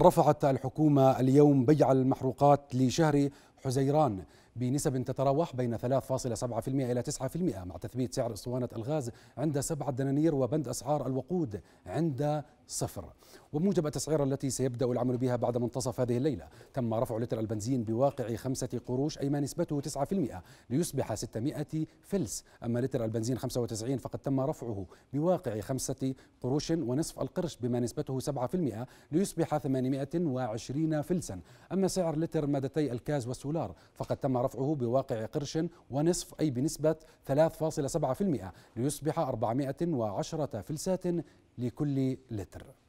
رفعت الحكومة اليوم بيع المحروقات لشهر حزيران بنسب تتراوح بين 3.7% إلى 9% مع تثبيت سعر اسطوانة الغاز عند 7 دنانير وبند أسعار الوقود عند صفر وموجب التسعيرة التي سيبدأ العمل بها بعد منتصف هذه الليلة تم رفع لتر البنزين بواقع خمسة قروش أي ما نسبته 9% ليصبح 600 فلس أما لتر البنزين 95 فقد تم رفعه بواقع خمسة قروش ونصف القرش بما نسبته 7% ليصبح 820 فلسا أما سعر لتر مادتي الكاز والسولار دولار فقد تم رفعه بواقع قرش ونصف أي بنسبة 3.7% ليصبح 410 فلسات لكل لتر